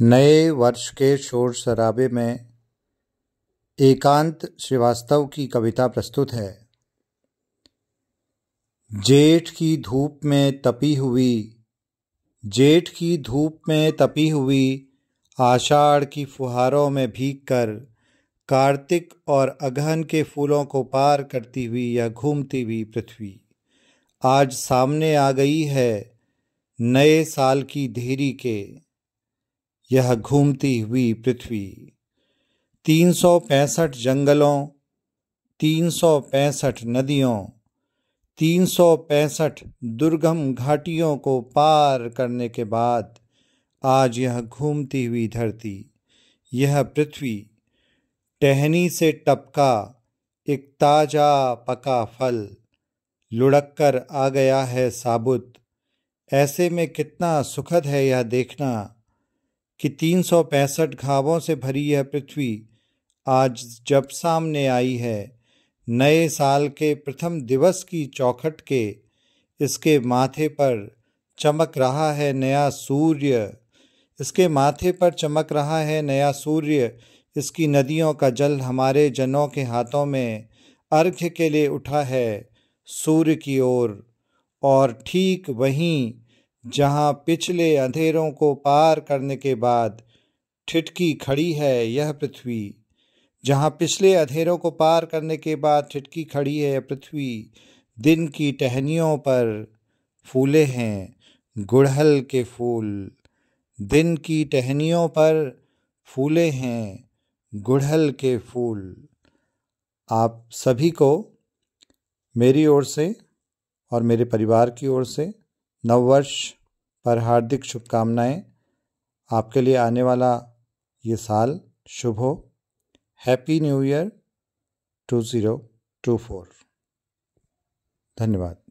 नए वर्ष के शोर शराबे में एकांत श्रीवास्तव की कविता प्रस्तुत है जेठ की धूप में तपी हुई जेठ की धूप में तपी हुई आषाढ़ की फुहारों में भीग कर कार्तिक और अगहन के फूलों को पार करती हुई या घूमती हुई पृथ्वी आज सामने आ गई है नए साल की धीरी के यह घूमती हुई पृथ्वी तीन सौ पैंसठ जंगलों तीन सौ पैंसठ नदियों तीन सौ पैंसठ दुर्गम घाटियों को पार करने के बाद आज यह घूमती हुई धरती यह पृथ्वी टहनी से टपका एक ताजा पका फल लुढ़क कर आ गया है साबुत ऐसे में कितना सुखद है यह देखना कि तीन सौ पैंसठ घावों से भरी यह पृथ्वी आज जब सामने आई है नए साल के प्रथम दिवस की चौखट के इसके माथे पर चमक रहा है नया सूर्य इसके माथे पर चमक रहा है नया सूर्य इसकी नदियों का जल हमारे जनों के हाथों में अर्घ्य के लिए उठा है सूर्य की ओर और, और ठीक वहीं जहाँ पिछले अंधेरों को पार करने के बाद ठिठकी खड़ी है यह पृथ्वी जहाँ पिछले अंधेरों को पार करने के बाद ठिठकी खड़ी है यह पृथ्वी दिन की टहनियों पर फूले हैं गुड़हल के फूल दिन की टहनियों पर फूले हैं गुड़हल के फूल आप सभी को मेरी ओर से और मेरे परिवार की ओर से नववर्ष पर हार्दिक शुभकामनाएं आपके लिए आने वाला ये साल शुभ हो happy new year two zero two four धन्यवाद